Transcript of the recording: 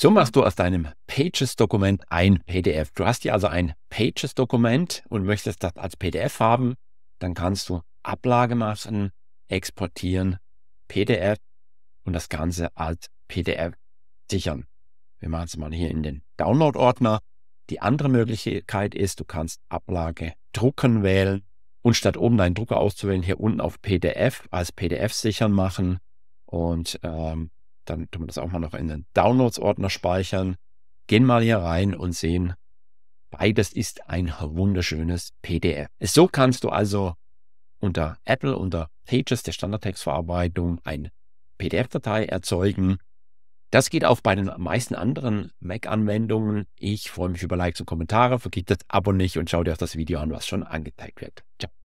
So machst du aus deinem Pages-Dokument ein PDF. Du hast hier also ein Pages-Dokument und möchtest das als PDF haben. Dann kannst du Ablage machen, exportieren, PDF und das Ganze als PDF sichern. Wir machen es mal hier in den Download-Ordner. Die andere Möglichkeit ist, du kannst Ablage drucken wählen und statt oben deinen Drucker auszuwählen, hier unten auf PDF als PDF sichern machen und ähm, dann tun wir das auch mal noch in den Downloads-Ordner speichern. Gehen mal hier rein und sehen, beides ist ein wunderschönes PDF. So kannst du also unter Apple, unter Pages der Standardtextverarbeitung eine PDF-Datei erzeugen. Das geht auch bei den meisten anderen Mac-Anwendungen. Ich freue mich über Likes und Kommentare. Vergiss das Abo nicht und schau dir auch das Video an, was schon angezeigt wird. Ciao.